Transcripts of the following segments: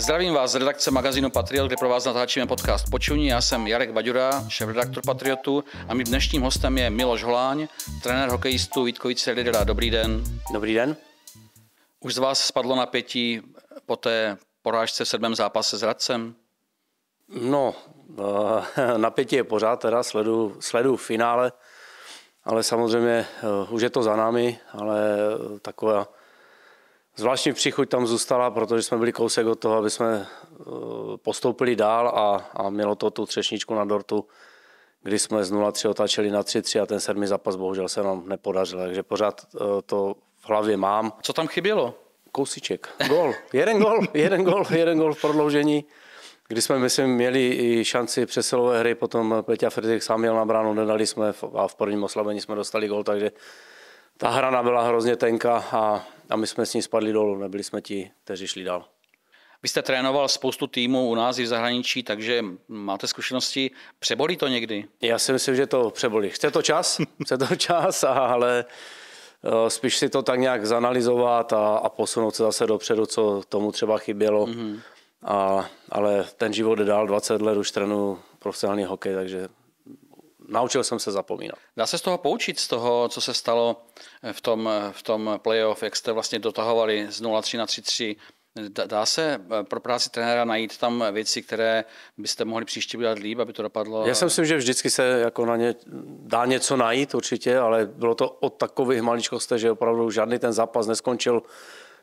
Zdravím vás z redakce magazínu Patriot, kde pro vás natáčíme podcast Počuní. Já jsem Jarek Baďura, šéf-redaktor Patriotu a mým dnešním hostem je Miloš Holáň, trenér hokejistů Vítkovice Lidera. Dobrý den. Dobrý den. Už z vás spadlo napětí po té porážce v sedmém zápase s Radcem? No, eh, napětí je pořád, teda sledu, sledu finále, ale samozřejmě eh, už je to za námi, ale eh, taková Zvláštní přichuť tam zůstala, protože jsme byli kousek od toho, aby jsme eh, postoupili dál a, a mělo to tu třešničku na dortu, kdy jsme z 0-3 otáčeli na 3-3 a ten sedmý zápas bohužel se nám nepodařil, takže pořád eh, to v hlavě mám. Co tam chybělo? Kousiček, gol, jeden gol, jeden gol, jeden gol v prodloužení, kdy jsme, myslím, měli i šanci přesilové hry, potom Peťa Fredrik sám jel na bránu, nedali jsme a v prvním oslabení jsme dostali gol, takže ta hrana byla hrozně tenká a, a my jsme s ní spadli dolů, nebyli jsme ti, kteří šli dál. Vy jste trénoval spoustu týmů u nás i v zahraničí, takže máte zkušenosti. Přebolí to někdy? Já si myslím, že to přebolí. Chce to čas, chce to čas, ale eh, spíš si to tak nějak zanalizovat a, a posunout se zase dopředu, co tomu třeba chybělo. Mm-hmm. A, ale ten život je dál, 20 let už trénuji profesionální hokej, takže naučil jsem se zapomínat. Dá se z toho poučit, z toho, co se stalo eh, v tom, eh, v tom playoff, jak jste vlastně dotahovali z 0-3 na 3-3, Dá se eh, pro práci trenéra najít tam věci, které byste mohli příště udělat líp, aby to dopadlo? Já si myslím, že vždycky se jako na ně dá něco najít určitě, ale bylo to od takových maličkostí, že opravdu žádný ten zápas neskončil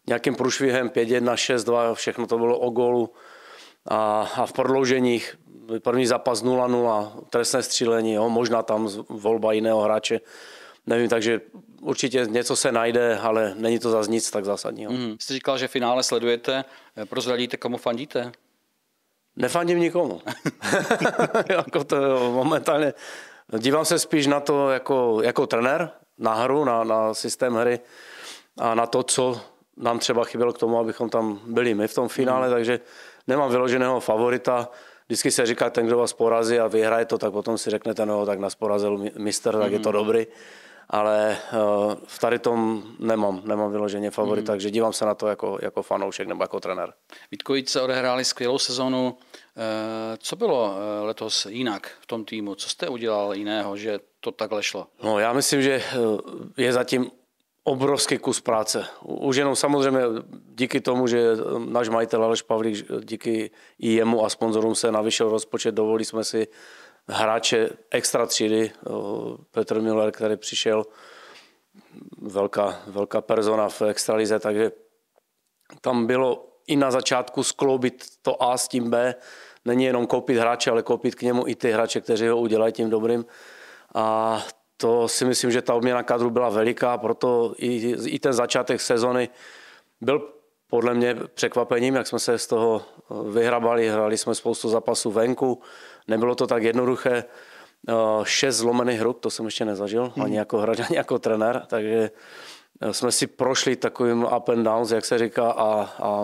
nějakým průšvihem 5-1, 6-2, všechno to bylo o gólu a, a v prodlouženích první zápas 0-0, trestné střílení, jo, možná tam volba jiného hráče, nevím, takže určitě něco se najde, ale není to za nic tak zásadního. Mm. Jste říkal, že finále sledujete, prozradíte, komu fandíte? Nefandím nikomu. jako to momentálně. Dívám se spíš na to jako, jako trenér, na hru, na, na systém hry a na to, co nám třeba chybělo k tomu, abychom tam byli my v tom finále, mm. takže nemám vyloženého favorita vždycky se říká, ten, kdo vás porazí a vyhraje to, tak potom si řeknete, no tak nás porazil mistr, tak mm-hmm. je to mhm. dobrý. Ale eh, v tady tom nemám, nemám vyloženě favorit, mm-hmm. takže dívám se na to jako, jako fanoušek nebo jako trenér. Vítkovice odehráli skvělou sezonu. Eh, co bylo eh, letos jinak v tom týmu? Co jste udělal jiného, že to takhle šlo? No, já myslím, že je zatím obrovský kus práce. Už jenom samozřejmě díky tomu, že náš majitel Aleš Pavlík, díky i jemu a sponzorům se navyšel rozpočet, dovolili jsme si hráče extra třídy, Petr Miller, který přišel, velká, velká persona v extralize, takže tam bylo i na začátku skloubit to A s tím B, není jenom koupit hráče, ale koupit k němu i ty hráče, kteří ho udělají tím dobrým. A to si myslím, že ta obměna kadru byla veliká, proto i, i ten začátek sezony byl podle mě překvapením, jak jsme se z toho eh, vyhrabali. Hrali jsme spoustu zápasů venku, nebylo to tak jednoduché. Eh, šest zlomených hrub, to jsem ještě nezažil, hmm. ani jako hráč, ani jako trenér, takže eh, jsme si prošli takovým up and downs, jak se říká, a, a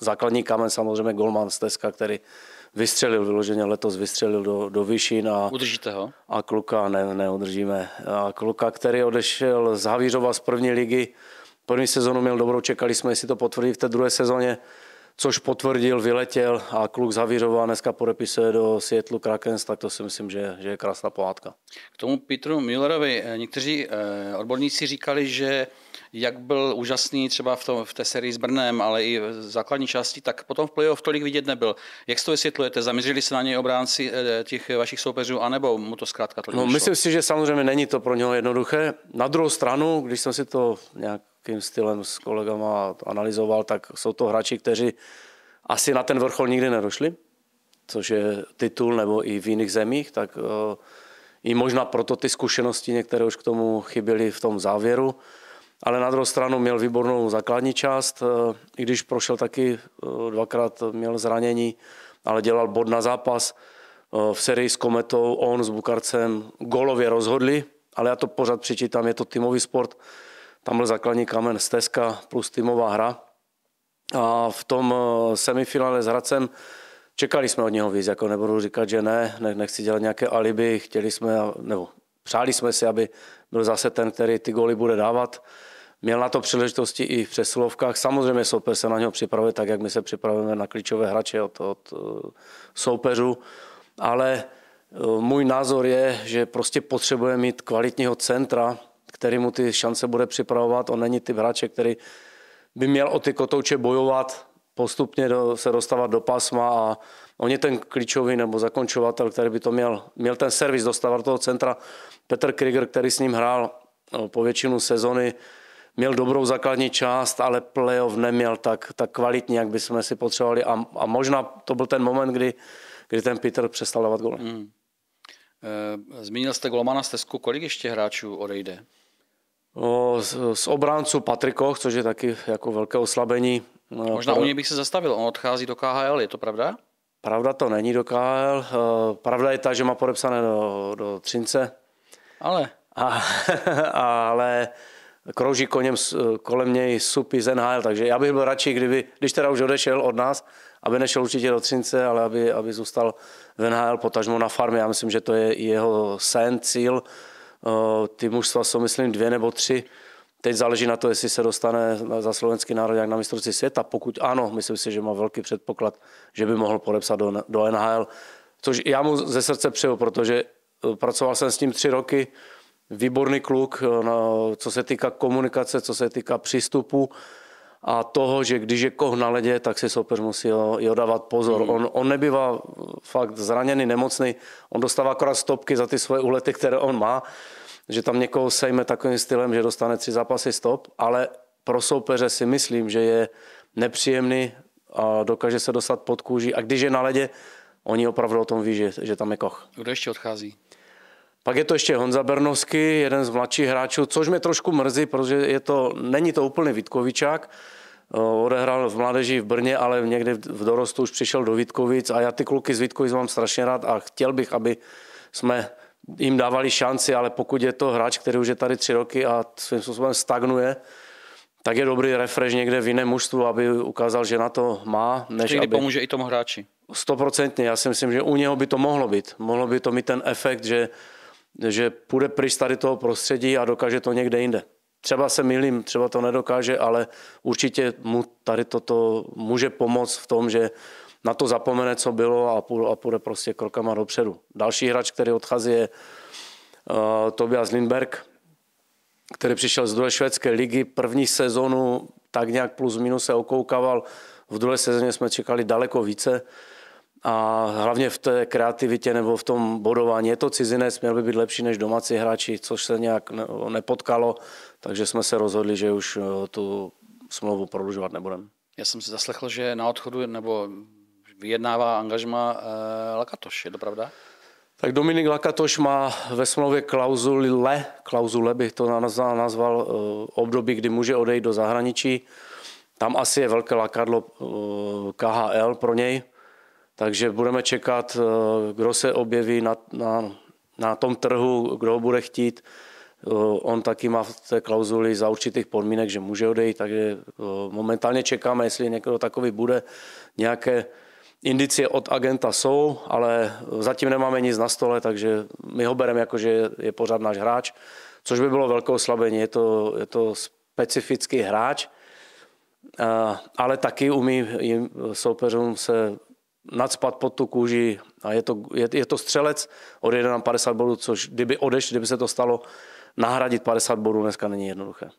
základní kamen samozřejmě Golman Steska, který vystřelil vyloženě, letos vystřelil do, do Vyšin a... Udržíte ho? A kluka ne, neudržíme. A kluka, který odešel z Havířova z první ligy, první sezonu měl dobrou, čekali jsme, jestli to potvrdí v té druhé sezóně, což potvrdil, vyletěl a kluk z Havířova dneska podepisuje do Světlu Krakens, tak to si myslím, že, že je krásná pohádka. K tomu Petru Millerovi eh, někteří eh, odborníci říkali, že jak byl úžasný třeba v, tom, v té sérii s Brnem, ale i v základní části, tak potom v playoff tolik vidět nebyl. Jak to vysvětlujete? Zaměřili se na něj obránci eh, těch vašich soupeřů, anebo mu to zkrátka tolik No, myslím si, že samozřejmě není to pro něho jednoduché. Na druhou stranu, když jsem si to nějakým stylem s kolegama analyzoval, tak jsou to hráči, kteří asi na ten vrchol nikdy nedošli, což je titul nebo i v jiných zemích, tak eh, i možná proto ty zkušenosti některé už k tomu chyběly v tom závěru. Ale na druhou stranu měl výbornou základní část, eh, i když prošel taky eh, dvakrát, měl zranění, ale dělal bod na zápas. Eh, v sérii s Kometou on s Bukarcem golově rozhodli, ale já to pořád přičítám, je to týmový sport. Tam byl základní kamen stezka plus týmová hra. A v tom semifinále s Hradcem čekali jsme od něho víc, jako nebudu říkat, že ne, nechci dělat nějaké alibi, chtěli jsme, nebo Přáli jsme si, aby byl zase ten, který ty góly bude dávat. Měl na to příležitosti i v přesilovkách. Samozřejmě soupeř se na něho připravuje tak, jak my se připravujeme na klíčové hráče od, od eh, soupeřů. Ale eh, můj názor je, že prostě potřebuje mít kvalitního centra, který mu ty šance bude připravovat. On není typ hráče, který by měl o ty kotouče bojovat postupně do, se dostávat do pasma a on je ten klíčový nebo zakončovatel, který by to měl, měl ten servis dostávat do toho centra. Petr Krieger, který s ním hrál no, po většinu sezony, měl dobrou základní část, ale playoff neměl tak, tak kvalitní, jak bychom si potřebovali a, a možná to byl ten moment, kdy, kdy ten Peter přestal dávat góly. Hmm. Eh, zmínil jste Golmana Stesku, kolik ještě hráčů odejde? S z obránců Patrikoch, což je taky jako velké oslabení. No, Možná u něj bych se zastavil, on odchází do KHL, je to pravda? Pravda to není do KHL, e, pravda je ta, že má podepsané do, do Třince. Ale? A, ale krouží koněm, kolem něj supy z NHL, takže já bych byl radši, kdyby, když teda už odešel od nás, aby nešel určitě do Třince, ale aby, aby zůstal v NHL, potažmo na farmě. Já myslím, že to je jeho sen, cíl. Eh, ty mužstva jsou, myslím, dvě nebo tři. Teď záleží na to, jestli se dostane za slovenský národ jak na mistrovství světa. Pokud ano, myslím si, že má velký předpoklad, že by mohl podepsat do, do NHL. Což já mu ze srdce přeju, protože eh, pracoval jsem s ním tři roky, výborný kluk, no, co se týká komunikace, co se týká přístupu a toho, že když je koh na ledě, tak si soupeř musí jo, dávat pozor. Mm. On, on nebývá fakt zraněný, nemocný, on dostává akorát stopky za ty svoje úlety, které on má, že tam někoho sejme takovým stylem, že dostane tři zápasy stop, ale pro soupeře si myslím, že je nepříjemný a dokáže se dostat pod kůži. A když je na ledě, oni opravdu o tom ví, že, že tam je koch. Kdo ještě odchází? Pak je to ještě Honza Bernovský, jeden z mladších hráčů, což mě trošku mrzí, protože je to, není to úplně Vítkovičák. Odehrál v mládeži v Brně, ale někdy v dorostu už přišel do Vítkovic a já ty kluky z Vítkovic mám strašně rád a chtěl bych, aby jsme jim dávali šanci, ale pokud je to hráč, který už je tady tři roky a svým způsobem stagnuje, tak je dobrý refresh někde v jiném mužstvu, aby ukázal, že na to má. Než Někdy aby... pomůže i tomu hráči. Stoprocentně, já si myslím, že u něho by to mohlo být. Mohlo by to mít ten efekt, že, že půjde pryč tady toho prostředí a dokáže to někde jinde. Třeba se milím, třeba to nedokáže, ale určitě mu tady toto může pomoct v tom, že na to zapomene, co bylo a, půjde, a půjde prostě krokama dopředu. Další hráč, který odchází, je uh, Tobias Lindberg, který přišel z druhé švédské ligy. První sezonu tak nějak plus minus se okoukával. V druhé sezóně jsme čekali daleko více a hlavně v té kreativitě nebo v tom bodování. Je to cizinec, měl by být lepší než domácí hráči, což se nějak nepotkalo, takže jsme se rozhodli, že už eh, tu smlouvu prodlužovat nebudeme. Já jsem si zaslechl, že na odchodu nebo vyjednává angažma eh, Lakatoš, je to pravda? Tak Dominik Lakatoš má ve smlouvě klauzule, klauzule bych to nazval, eh, období, kdy může odejít do zahraničí. Tam asi je velké lakadlo eh, KHL pro něj, takže budeme čekat, kdo se objeví na, na, na tom trhu, kdo ho bude chtít. On taky má v té klauzuli za určitých podmínek, že může odejít, takže momentálně čekáme, jestli někdo takový bude nějaké Indicie od agenta jsou, ale zatím nemáme nic na stole, takže my ho bereme jako, že je pořád náš hráč, což by bylo velké oslabení. Je to, je to specifický hráč, ale taky umí jim soupeřům se nadspat pod tu kůži a je to, je, je to střelec, odjede nám 50 bodů, což kdyby odešli, kdyby se to stalo, nahradit 50 bodů dneska není jednoduché.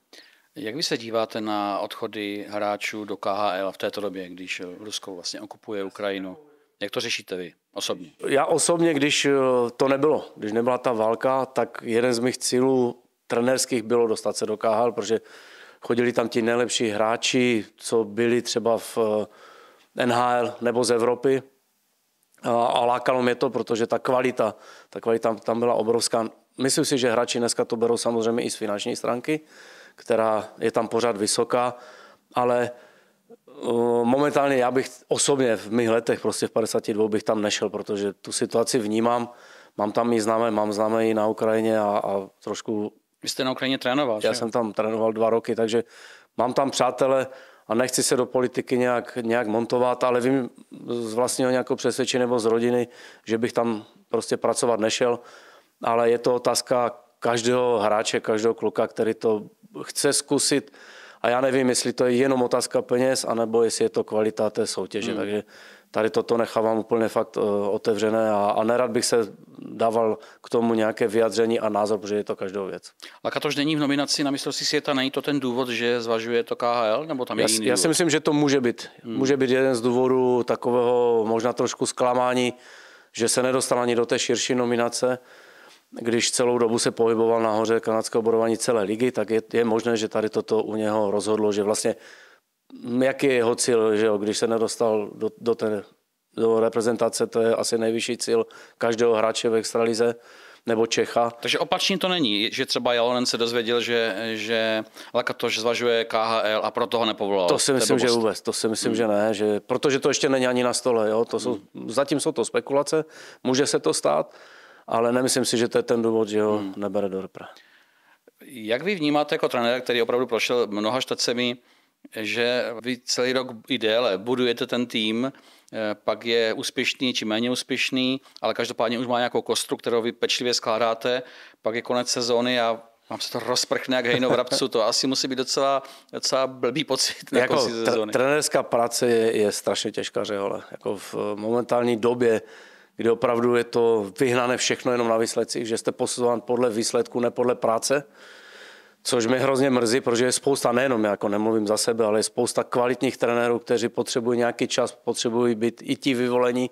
Jak vy se díváte na odchody hráčů do KHL v této době, když Rusko vlastně okupuje Ukrajinu? Jak to řešíte vy osobně? Já osobně, když eh, to nebylo, když nebyla ta válka, tak jeden z mých cílů trenerských bylo dostat se do KHL, protože chodili tam ti nejlepší hráči, co byli třeba v eh, NHL nebo z Evropy. A, a lákalo mě to, protože ta kvalita, ta kvalita tam byla obrovská. Myslím si, že hráči dneska to berou samozřejmě i z finanční stránky, která je tam pořád vysoká, ale eh, momentálně já bych osobně v mých letech, prostě v 52 bych tam nešel, protože tu situaci vnímám, mám tam i známé, mám známé i na Ukrajině a, a trošku... Vy jste na Ukrajině trénoval, Já že? jsem tam trénoval dva roky, takže mám tam přátele a nechci se do politiky nějak, nějak montovat, ale vím z vlastního nějakého přesvědčení nebo z rodiny, že bych tam prostě pracovat nešel, ale je to otázka každého hráče, každého kluka, který to chce zkusit a já nevím, jestli to je jenom otázka peněz, anebo jestli je to kvalita té soutěže. Hmm. Takže tady toto nechávám úplně fakt eh, otevřené a, a nerad bych se dával k tomu nějaké vyjadření a názor, protože je to každou věc. A Katoš není v nominaci na mistrovství světa, není to ten důvod, že zvažuje to KHL, nebo tam je já, jiný Já si myslím, že to může být. Hmm. Může být jeden z důvodů takového možná trošku zklamání, že se nedostal ani do té širší nominace když celou dobu se pohyboval nahoře kanadského bodování celé ligy, tak je, je možné, že tady toto u něho rozhodlo, že vlastně jaký je jeho cíl, že jo, když se nedostal do, do, té, do reprezentace, to je asi nejvyšší cíl každého hráče v extralize nebo Čecha. Takže opačně to není, že třeba Jalonen se dozvěděl, že, že Lakatoš zvažuje KHL a proto ho nepovolal. To si myslím, že vůbec, to si myslím, hmm. že ne, že, protože to ještě není ani na stole, jo, to jsou, hmm. zatím jsou to spekulace, může se to stát, ale nemyslím si, že to je ten důvod, že ho hmm. nebere do repre. Jak vy vnímáte jako trenér, který opravdu prošel mnoha štacemi, že vy celý rok i déle budujete ten tým, eh, pak je úspěšný či méně úspěšný, ale každopádně už má nějakou kostru, kterou vy pečlivě skládáte, pak je konec sezóny a Mám se to rozprchne jak hejno v to asi musí být docela, docela blbý pocit na jako konci sezóny. Trenerská práce je, je strašně těžká, že hele. Jako v momentální době kde opravdu je to vyhnané všechno jenom na výsledcích, že jste posuzován podle výsledku, ne podle práce, což mě hrozně mrzí, protože je spousta, nejenom já jako nemluvím za sebe, ale je spousta kvalitních trenérů, kteří potřebují nějaký čas, potřebují být i ti vyvolení,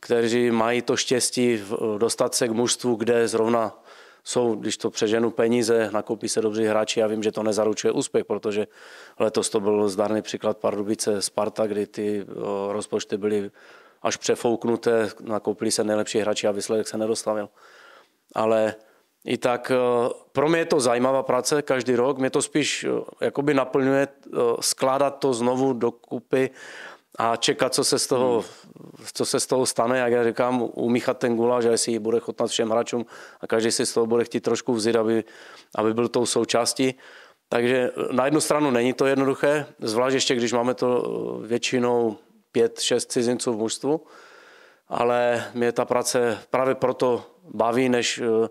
kteří mají to štěstí dostat se k mužstvu, kde zrovna jsou, když to přeženu peníze, nakoupí se dobří hráči, já vím, že to nezaručuje úspěch, protože letos to byl zdarný příklad Pardubice Sparta, kdy ty rozpočty byly až přefouknuté, nakoupili se nejlepší hráči a výsledek se nedostavil. Ale i tak eh, pro mě je to zajímavá práce každý rok, mě to spíš eh, jakoby naplňuje eh, skládat to znovu dokupy a čekat, co se z toho, co se z toho stane, jak já říkám, umíchat ten guláš a jestli ji bude chutnat všem hráčům a každý si z toho bude chtít trošku vzít, aby, aby byl tou součástí. Takže na jednu stranu není to jednoduché, zvlášť ještě, když máme to většinou pět, šest cizinců v mužstvu, ale mě ta práce právě proto baví, než eh,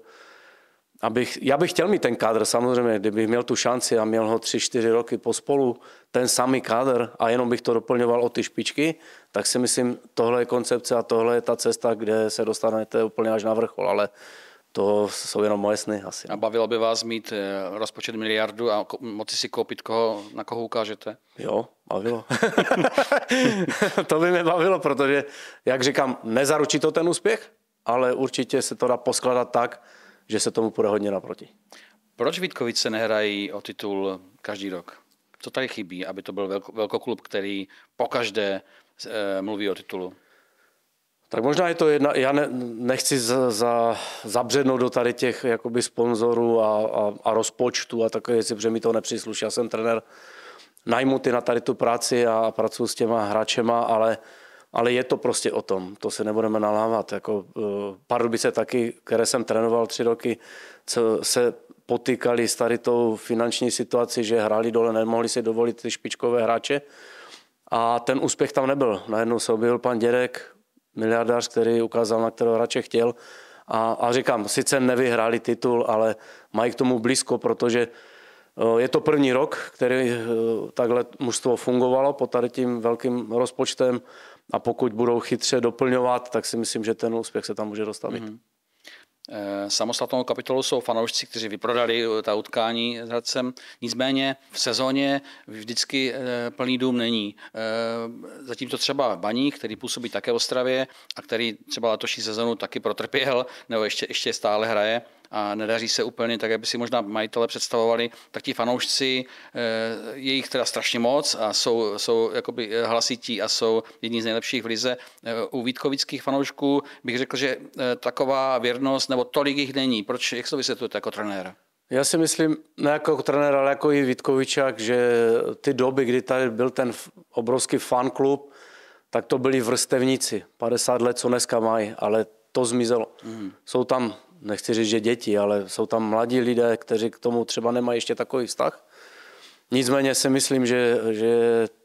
abych, já bych chtěl mít ten kádr samozřejmě, kdybych měl tu šanci a měl ho tři, čtyři roky pospolu, ten samý kádr a jenom bych to doplňoval o ty špičky, tak si myslím, tohle je koncepce a tohle je ta cesta, kde se dostanete úplně až na vrchol, ale to jsou jenom moje sny asi. A bavilo by vás mít eh, rozpočet miliardu a moci si koupit, koho, na koho ukážete? Jo, bavilo. to by mě bavilo, protože, jak říkám, nezaručí to ten úspěch, ale určitě se to dá poskladat tak, že se tomu půjde hodně naproti. Proč Vítkovice nehrají o titul každý rok? Co tady chybí, aby to byl velko, velkoklub, který pokaždé e, eh, mluví o titulu? Tak možná je to jedna, já ne, nechci za, za, zabřednout do tady těch jakoby sponzorů a, a, a rozpočtu a takové věci, protože mi to nepřísluší. Já jsem trenér najmuty na tady tu práci a pracuji s těma hráčema, ale, ale je to prostě o tom, to se nebudeme nalávat. Jako, eh, Pardubice taky, které jsem trénoval tři roky, co se potýkali s tady tou finanční situací, že hráli dole, nemohli si dovolit ty špičkové hráče a ten úspěch tam nebyl. Najednou se objevil pan Děrek, miliardář, který ukázal, na kterého hráče chtěl a, a říkám, sice nevyhráli titul, ale mají k tomu blízko, protože Eh, je to první rok, který eh, takhle mužstvo fungovalo pod tady tím velkým rozpočtem a pokud budou chytře doplňovat, tak si myslím, že ten úspěch se tam může dostavit. Mm-hmm. Samostatnou kapitolou jsou fanoušci, kteří vyprodali ta utkání s Hradcem. Nicméně v sezóně vždycky plný dům není. Zatímco třeba Baník, který působí také v Ostravě a který třeba letošní sezónu taky protrpěl, nebo ještě, ještě stále hraje, a nedaří se úplně tak, jak by si možná majitele představovali, tak ti fanoušci, eh, je jich teda strašně moc a jsou, jsou jakoby eh, hlasití a jsou jedni z nejlepších v lize. Eh, u vítkovických fanoušků bych řekl, že taková věrnost nebo tolik jich není. Proč, jak to vysvětlujete jako trenér? Já si myslím, ne jako trenér, ale jako i Vítkovičák, že ty doby, kdy tady byl ten obrovský fanklub, tak to byli vrstevníci, 50 let, co dneska mají, ale to zmizelo. Mm. Jsou tam nechci říct, že děti, ale jsou tam mladí lidé, kteří k tomu třeba nemají ještě takový vztah. Nicméně si myslím, že, že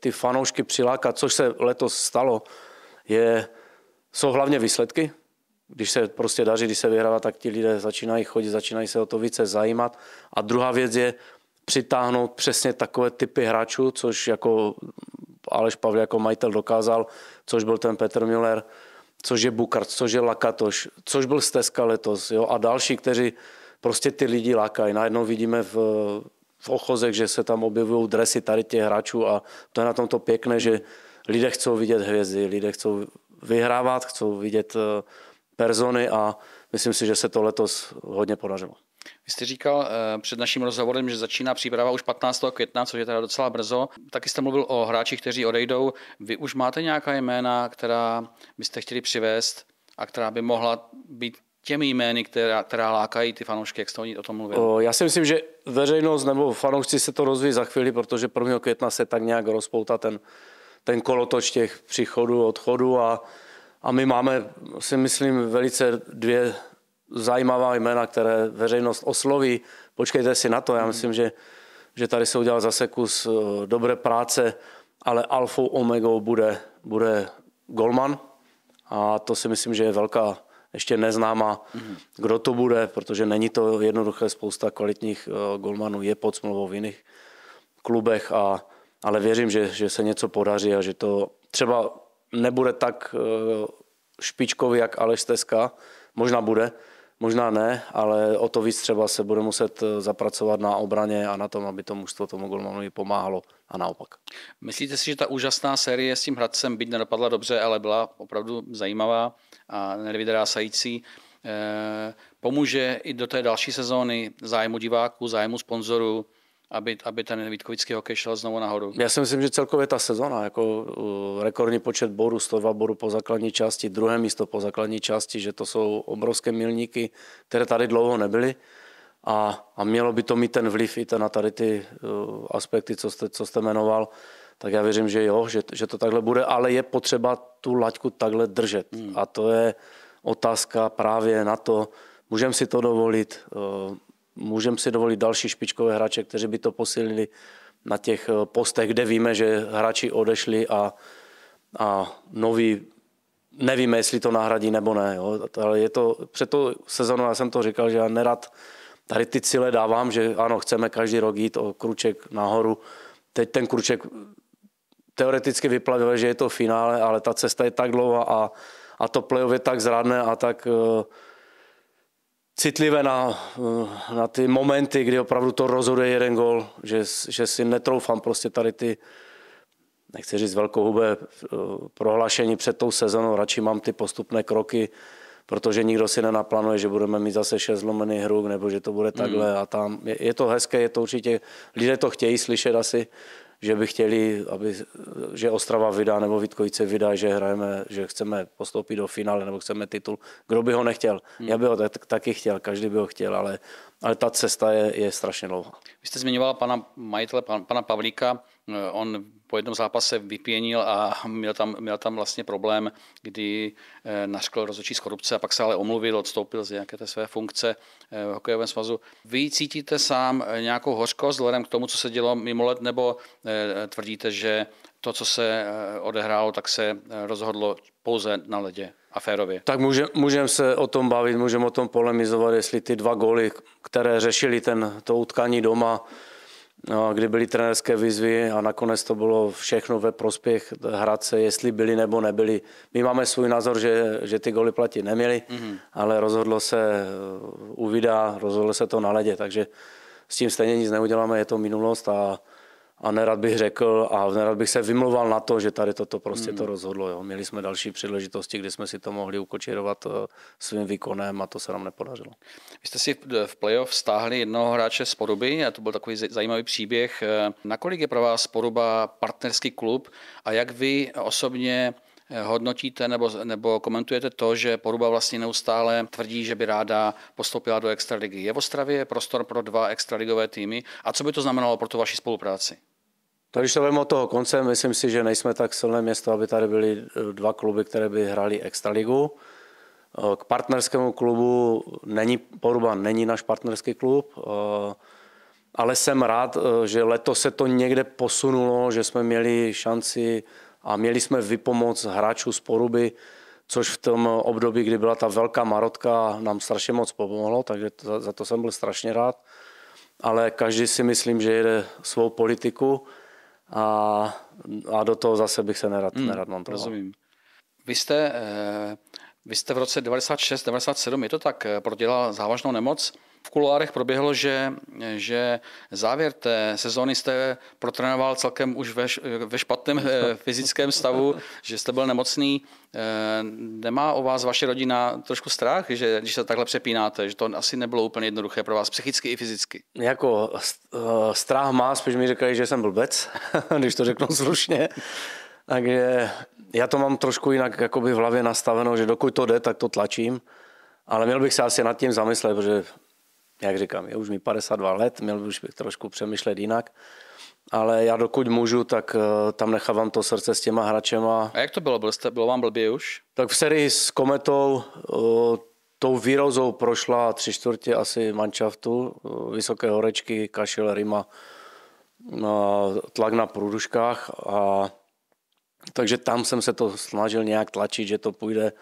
ty fanoušky přilákat, což se letos stalo, je, jsou hlavně výsledky. Když se prostě daří, když se vyhrává, tak ti lidé začínají chodit, začínají se o to více zajímat. A druhá věc je přitáhnout přesně takové typy hráčů, což jako Aleš Pavl jako majitel dokázal, což byl ten Petr Müller, což je Bukart, což je Lakatoš, což byl Steska letos jo, a další, kteří prostě ty lidi lákají. Najednou vidíme v, v ochozech, že se tam objevují dresy tady těch hráčů a to je na tomto pěkné, že lidé chcou vidět hvězdy, lidé chcou vyhrávat, chcou vidět eh, persony a myslím si, že se to letos hodně podařilo. Vy jste říkal eh, před naším rozhovorem, že začíná příprava už 15. května, což je teda docela brzo. Taky jste mluvil o hráčích, kteří odejdou. Vy už máte nějaká jména, která byste chtěli přivést a která by mohla být těmi jmény, která, která lákají ty fanoušky, jak jste o tom mluvil? Já si myslím, že veřejnost nebo fanoušci se to rozvíjí za chvíli, protože 1. května se tak nějak rozpoutá ten, ten kolotoč těch příchodů, odchodů a, a my máme, si myslím, velice dvě zajímavá jména, které veřejnost osloví. Počkejte si na to, já myslím, že, že tady se udělal zase kus eh, dobré práce, ale alfou omegou bude, bude Golman a to si myslím, že je velká ještě neznámá, kdo to bude, protože není to jednoduché, spousta kvalitních eh, golmanů je pod smlouvou v jiných klubech, a, ale věřím, že, že se něco podaří a že to třeba nebude tak eh, špičkový, jak Aleš Teska, možná bude, Možná ne, ale o to víc třeba se bude muset eh, zapracovat na obraně a na tom, aby to mužstvo tomu golmanovi pomáhalo a naopak. Myslíte si, že ta úžasná série s tím Hradcem, byť nedopadla dobře, ale byla opravdu zajímavá a nevydarásající, eh, pomůže i do té další sezóny zájmu diváků, zájmu sponzorů, aby, aby ten Vítkovický hokej šel znovu nahoru. Já si myslím, že celkově ta sezona, jako uh, rekordní počet borů, 102 borů po základní části, druhé místo po základní části, že to jsou obrovské milníky, které tady dlouho nebyly. A, a mělo by to mít ten vliv i ten, na tady ty uh, aspekty, co jste, co jste jmenoval. Tak já věřím, že jo, že, že to takhle bude, ale je potřeba tu laťku takhle držet. Hmm. A to je otázka právě na to, můžeme si to dovolit, uh, můžeme si dovolit další špičkové hráče, kteří by to posílili na těch eh, postech, kde víme, že hráči odešli a, a noví, nevíme, jestli to nahradí nebo ne. Jo. Ale je to, před tou sezónou já jsem to říkal, že já nerad tady ty cíle dávám, že ano, chceme každý rok jít o kruček nahoru. Teď ten kruček teoreticky vyplavil, že je to finále, ale ta cesta je tak dlouhá a, a to play je tak zradné a tak uh, citlivé na, eh, na ty momenty, kdy opravdu to rozhoduje jeden gol, že, že si netroufám prostě tady ty, nechci říct hube, eh, prohlášení před tou sezonou, radši mám ty postupné kroky, protože nikdo si nenaplánuje, že budeme mít zase šest zlomený hruk, nebo že to bude takhle mm. a tam. Je, je to hezké, je to určitě, lidé to chtějí slyšet asi, že by chtěli, aby, že Ostrava vydá nebo Vítkovice vydá, že hrajeme, že chceme postoupit do finále nebo chceme titul. Kdo by ho nechtěl? Hmm. Já bych ho taky chtěl, každý by ho chtěl, ale, ale ta cesta je, je strašně dlouhá. Vy jste zmiňovala pana majitele, pana, pana Pavlíka, on po jednom zápase vypěnil a měl tam, měl tam vlastně problém, kdy eh, nařkl rozhodčí z korupce a pak se ale omluvil, odstoupil z nějaké té své funkce eh, v hokejovém svazu. Vy cítíte sám eh, nějakou hořkost vzhledem k tomu, co se dělo mimo let, nebo tvrdíte, že to, co se odehrálo, tak se rozhodlo pouze na ledě a férově. Tak můžeme můžem se o tom bavit, můžeme o tom polemizovat, jestli ty dva góly, které řešili ten, to utkání doma, No kdy byly trenerské výzvy a nakonec to bylo všechno ve prospěch Hradce, jestli byli nebo nebyli. My máme svůj názor, že, že ty goly platit neměli, mm-hmm. ale rozhodlo se u videa, rozhodlo se to na ledě, takže s tím stejně nic neuděláme, je to minulost a a nerad bych řekl a nerad bych se vymluval na to, že tady toto prostě hmm. to rozhodlo. Jo. Měli jsme další příležitosti, kdy jsme si to mohli ukočírovat eh, svým výkonem a to se nám nepodařilo. Vy jste si v playoff stáhli jednoho hráče z Poruby a to byl takový zajímavý příběh. Eh, nakolik je pro vás Poruba partnerský klub a jak vy osobně hodnotíte nebo, nebo komentujete to, že Poruba vlastně neustále tvrdí, že by ráda postoupila do extraligy. Je v Ostravě prostor pro dva extraligové týmy a co by to znamenalo pro tu vaši spolupráci? Tak když to vím od toho konce, myslím si, že nejsme tak silné město, aby tady byly eh, dva kluby, které by hrály extraligu. Eh, k partnerskému klubu není Poruba, není náš partnerský klub, eh, ale jsem rád, že letos se to někde posunulo, že jsme měli šanci a měli jsme vypomoc hráčů z Poruby, což v tom období, kdy byla ta velká marotka, nám strašně moc pomohlo, takže to, za to jsem byl strašně rád. Ale každý si myslím, že jede svou politiku a, a do toho zase bych se nerad, hmm, nerad montoval. Rozumím. Vy jste, eh, vy jste v roce 96-97, je to tak, eh, prodělal závažnou nemoc v kuloárech proběhlo, že, že závěr té sezóny jste protrénoval celkem už ve, ve špatném eh, fyzickém stavu, že jste byl nemocný. Eh, nemá o vás vaše rodina trošku strach, že když se takhle přepínáte, že to asi nebylo úplně jednoduché pro vás psychicky i fyzicky? Jako eh, strach má, spíš mi říkají, že jsem blbec, když to řeknu slušně. Takže já to mám trošku jinak jakoby v hlavě nastaveno, že dokud to jde, tak to tlačím. Ale měl bych se asi nad tím zamyslet, protože jak říkám, je už mi 52 let, měl bych trošku přemýšlet jinak, ale já dokud můžu, tak eh, tam nechávám to srdce s těma hračema. A jak to bylo? Byl jste, bylo vám blbě už? Tak v sérii s Kometou eh, tou výrozou prošla tři čtvrtě asi manšaftu, eh, vysoké horečky, kašel, rima, tlak na průduškách a takže tam jsem se to snažil nějak tlačit, že to půjde.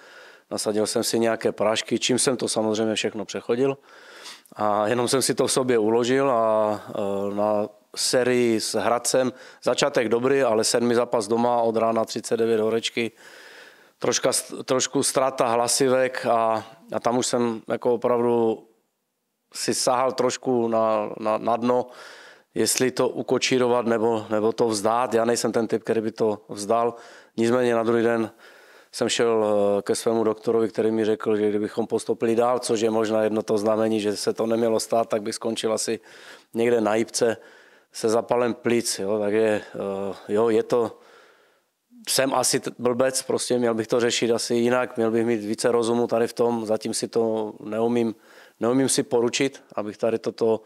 Nasadil jsem si nějaké prášky, čím jsem to samozřejmě všechno přechodil. A jenom jsem si to v sobě uložil a e, na sérii s Hradcem začátek dobrý, ale sedmi zápas doma od rána 39 horečky, troška, trošku ztráta hlasivek a, a tam už jsem jako opravdu si sahal trošku na, na, na dno, jestli to ukočírovat nebo, nebo to vzdát. Já nejsem ten typ, který by to vzdal. Nicméně na druhý den jsem šel eh, ke svému doktorovi, který mi řekl, že kdybychom postoupili dál, což je možná jedno to znamení, že se to nemělo stát, tak bych skončil asi někde na Jibce se zapalem plic. Jo? Takže eh, jo, je to, jsem asi blbec, prostě měl bych to řešit asi jinak, měl bych mít více rozumu tady v tom, zatím si to neumím, neumím si poručit, abych tady toto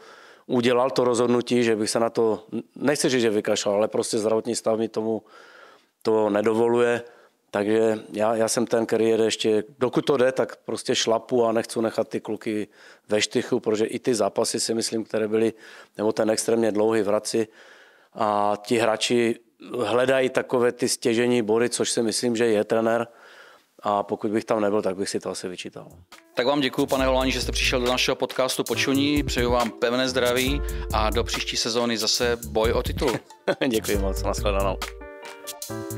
udělal to rozhodnutí, že bych se na to, nechci říct, že vykašlal, ale prostě zdravotní stav mi tomu to nedovoluje. Takže já, já jsem ten, který jede ještě, dokud to jde, tak prostě šlapu a nechci nechat ty kluky ve štychu, protože i ty zápasy si myslím, které byly, nebo ten extrémně dlouhý vraci a ti hráči hledají takové ty stěžení body, což si myslím, že je trenér. A pokud bych tam nebyl, tak bych si to asi vyčítal. Tak vám děkuji, pane Holání, že jste přišel do našeho podcastu Počuní. Přeju vám pevné zdraví a do příští sezóny zase boj o titul. děkuji moc, nashledanou.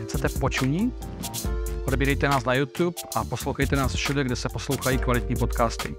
Chcete počuní? Odebírejte nás na YouTube a poslouchejte nás všude, kde se poslouchají kvalitní podcasty.